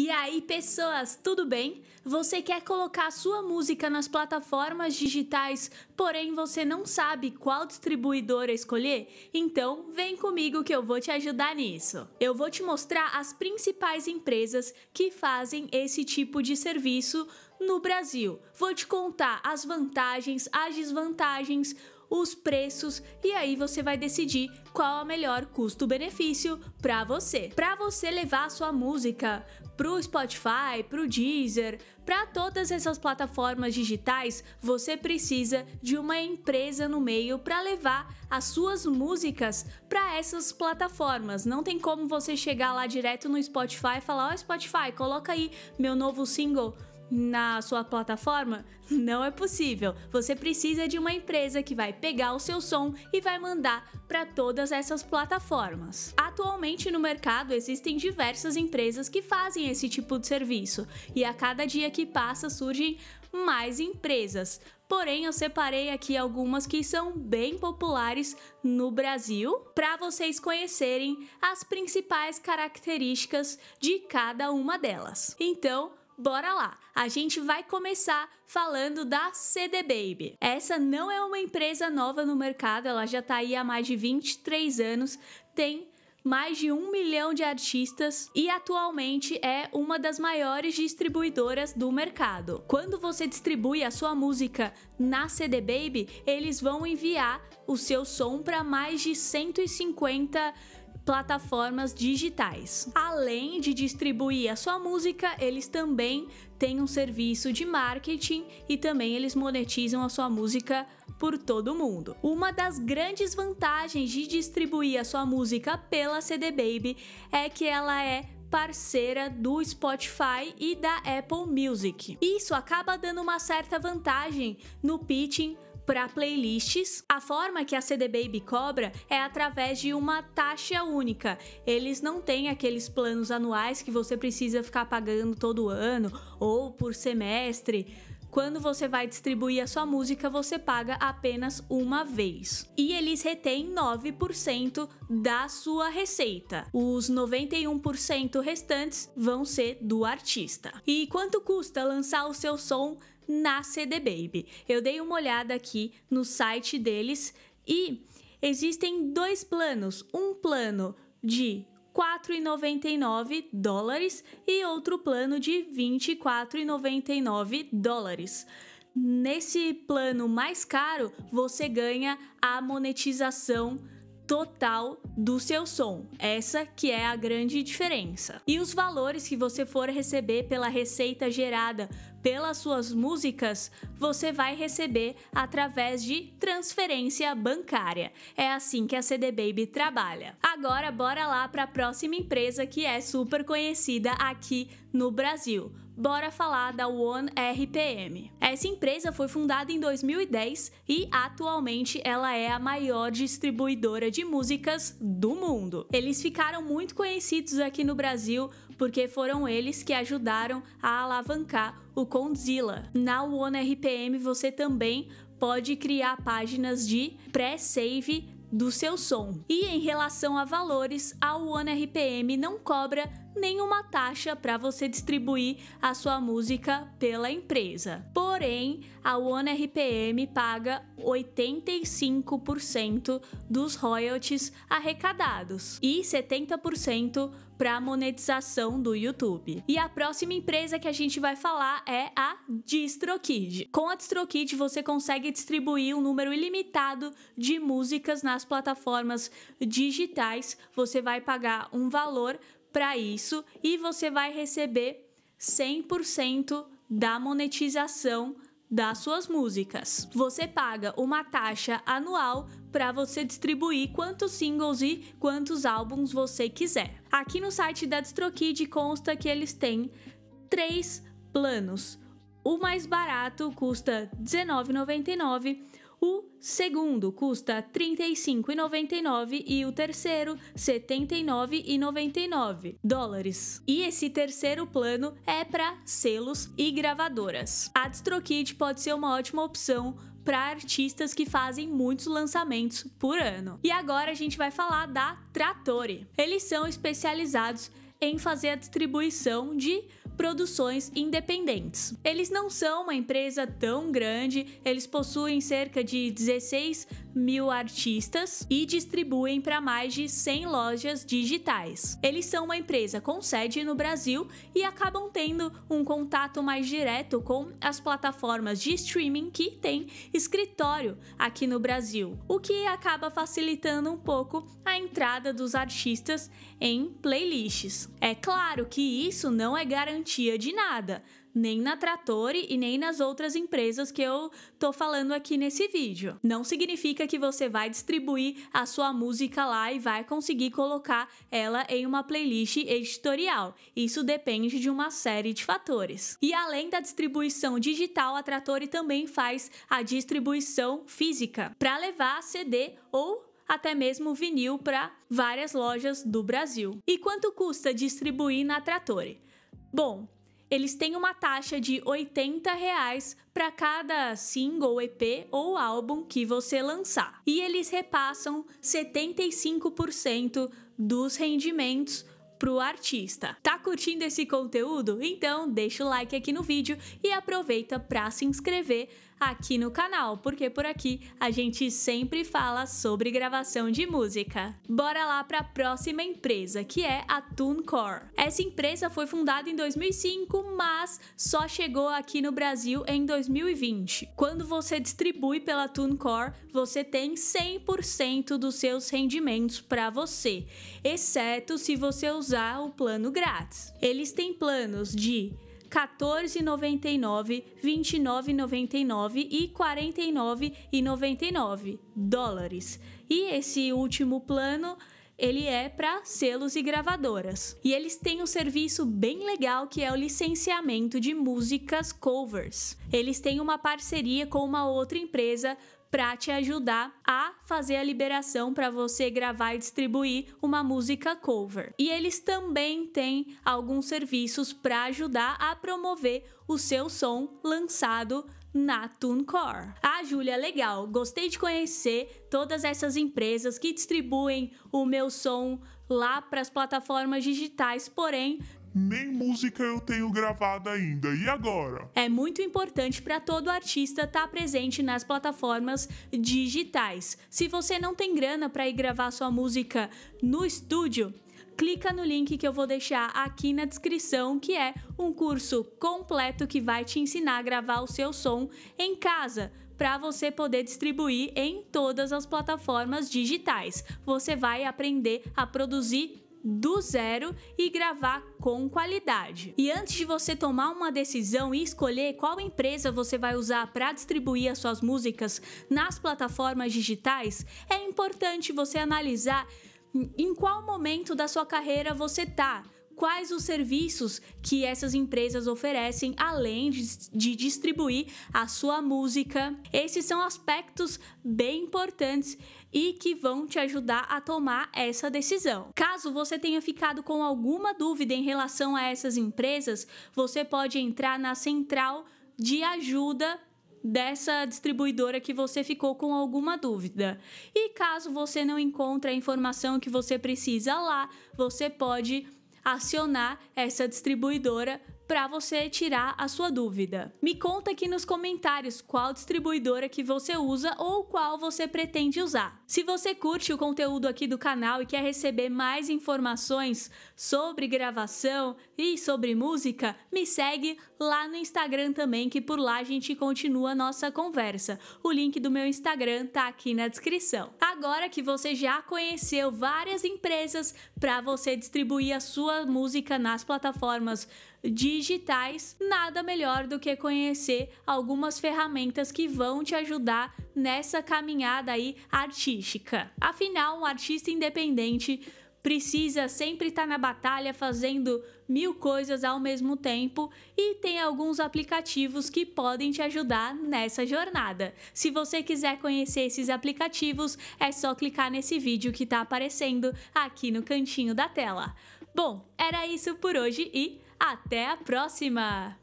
E aí, pessoas, tudo bem? Você quer colocar sua música nas plataformas digitais, porém você não sabe qual distribuidora escolher? Então, vem comigo que eu vou te ajudar nisso. Eu vou te mostrar as principais empresas que fazem esse tipo de serviço no Brasil. Vou te contar as vantagens, as desvantagens, os preços e aí você vai decidir qual é o melhor custo-benefício para você. Para você levar a sua música pro Spotify, pro Deezer, para todas essas plataformas digitais, você precisa de uma empresa no meio para levar as suas músicas para essas plataformas. Não tem como você chegar lá direto no Spotify e falar: "Ó oh, Spotify, coloca aí meu novo single na sua plataforma? Não é possível. Você precisa de uma empresa que vai pegar o seu som e vai mandar para todas essas plataformas. Atualmente no mercado existem diversas empresas que fazem esse tipo de serviço e a cada dia que passa surgem mais empresas. Porém, eu separei aqui algumas que são bem populares no Brasil para vocês conhecerem as principais características de cada uma delas. Então, bora lá! A gente vai começar falando da CD Baby. Essa não é uma empresa nova no mercado, ela já está aí há mais de 23 anos, tem mais de um milhão de artistas e atualmente é uma das maiores distribuidoras do mercado. Quando você distribui a sua música na CD Baby, eles vão enviar o seu som para mais de 150 plataformas digitais. Além de distribuir a sua música, eles também têm um serviço de marketing e também eles monetizam a sua música por todo mundo. Uma das grandes vantagens de distribuir a sua música pela CD Baby é que ela é parceira do Spotify e da Apple Music. Isso acaba dando uma certa vantagem no pitching para playlists. A forma que a CD Baby cobra é através de uma taxa única. Eles não têm aqueles planos anuais que você precisa ficar pagando todo ano ou por semestre. Quando você vai distribuir a sua música, você paga apenas uma vez. E eles retêm 9% da sua receita. Os 91% restantes vão ser do artista. E quanto custa lançar o seu som na CD Baby. Eu dei uma olhada aqui no site deles e existem dois planos, um plano de 4,99 dólares e outro plano de 24,99 dólares. Nesse plano mais caro, você ganha a monetização total do seu som. Essa que é a grande diferença. E os valores que você for receber pela receita gerada pelas suas músicas, você vai receber através de transferência bancária. É assim que a CD Baby trabalha. Agora bora lá para a próxima empresa que é super conhecida aqui no Brasil bora falar da One RPM. Essa empresa foi fundada em 2010 e atualmente ela é a maior distribuidora de músicas do mundo. Eles ficaram muito conhecidos aqui no Brasil porque foram eles que ajudaram a alavancar o Condzilla. Na One RPM você também pode criar páginas de pré-save do seu som. E em relação a valores, a One RPM não cobra nenhuma taxa para você distribuir a sua música pela empresa. Porém, a One RPM paga 85% dos royalties arrecadados e 70% para a monetização do YouTube. E a próxima empresa que a gente vai falar é a DistroKid. Com a DistroKid você consegue distribuir um número ilimitado de músicas nas plataformas digitais. Você vai pagar um valor para isso e você vai receber 100% da monetização das suas músicas. Você paga uma taxa anual para você distribuir quantos singles e quantos álbuns você quiser. Aqui no site da DistroKid consta que eles têm três planos. O mais barato custa R$19,99, o segundo custa R$ 35,99 e o terceiro R$ 79,99 dólares. E esse terceiro plano é para selos e gravadoras. A DistroKid pode ser uma ótima opção para artistas que fazem muitos lançamentos por ano. E agora a gente vai falar da Trattori. Eles são especializados em fazer a distribuição de produções independentes. Eles não são uma empresa tão grande, eles possuem cerca de 16 mil artistas e distribuem para mais de 100 lojas digitais. Eles são uma empresa com sede no Brasil e acabam tendo um contato mais direto com as plataformas de streaming que têm escritório aqui no Brasil, o que acaba facilitando um pouco a entrada dos artistas em playlists. É claro que isso não é garantia de nada nem na Trattori e nem nas outras empresas que eu tô falando aqui nesse vídeo. Não significa que você vai distribuir a sua música lá e vai conseguir colocar ela em uma playlist editorial. Isso depende de uma série de fatores. E além da distribuição digital, a Trattori também faz a distribuição física para levar CD ou até mesmo vinil para várias lojas do Brasil. E quanto custa distribuir na Trattori? Bom, eles têm uma taxa de 80 reais para cada single, EP ou álbum que você lançar. E eles repassam 75% dos rendimentos para o artista. Tá curtindo esse conteúdo? Então deixa o like aqui no vídeo e aproveita para se inscrever aqui no canal, porque por aqui a gente sempre fala sobre gravação de música. Bora lá para a próxima empresa, que é a TuneCore. Essa empresa foi fundada em 2005, mas só chegou aqui no Brasil em 2020. Quando você distribui pela TuneCore, você tem 100% dos seus rendimentos para você, exceto se você usar o plano grátis. Eles têm planos de 14,99, 29,99 e 49,99 dólares. E esse último plano ele é para selos e gravadoras. E eles têm um serviço bem legal que é o licenciamento de músicas covers. Eles têm uma parceria com uma outra empresa para te ajudar a fazer a liberação para você gravar e distribuir uma música cover. E eles também têm alguns serviços para ajudar a promover o seu som lançado na TuneCore. Ah, Júlia, legal. Gostei de conhecer todas essas empresas que distribuem o meu som lá para as plataformas digitais, porém nem música eu tenho gravada ainda. E agora? É muito importante para todo artista estar tá presente nas plataformas digitais. Se você não tem grana para ir gravar sua música no estúdio, clica no link que eu vou deixar aqui na descrição, que é um curso completo que vai te ensinar a gravar o seu som em casa para você poder distribuir em todas as plataformas digitais. Você vai aprender a produzir do zero e gravar com qualidade. E antes de você tomar uma decisão e escolher qual empresa você vai usar para distribuir as suas músicas nas plataformas digitais, é importante você analisar em qual momento da sua carreira você tá? Quais os serviços que essas empresas oferecem, além de, de distribuir a sua música? Esses são aspectos bem importantes e que vão te ajudar a tomar essa decisão. Caso você tenha ficado com alguma dúvida em relação a essas empresas, você pode entrar na central de ajuda dessa distribuidora que você ficou com alguma dúvida. E caso você não encontre a informação que você precisa lá, você pode acionar essa distribuidora para você tirar a sua dúvida. Me conta aqui nos comentários qual distribuidora que você usa ou qual você pretende usar. Se você curte o conteúdo aqui do canal e quer receber mais informações sobre gravação e sobre música, me segue lá no Instagram também, que por lá a gente continua a nossa conversa. O link do meu Instagram tá aqui na descrição. Agora que você já conheceu várias empresas para você distribuir a sua música nas plataformas digitais, nada melhor do que conhecer algumas ferramentas que vão te ajudar nessa caminhada aí artística. Afinal, um artista independente precisa sempre estar tá na batalha fazendo mil coisas ao mesmo tempo e tem alguns aplicativos que podem te ajudar nessa jornada. Se você quiser conhecer esses aplicativos, é só clicar nesse vídeo que está aparecendo aqui no cantinho da tela. Bom, era isso por hoje e até a próxima!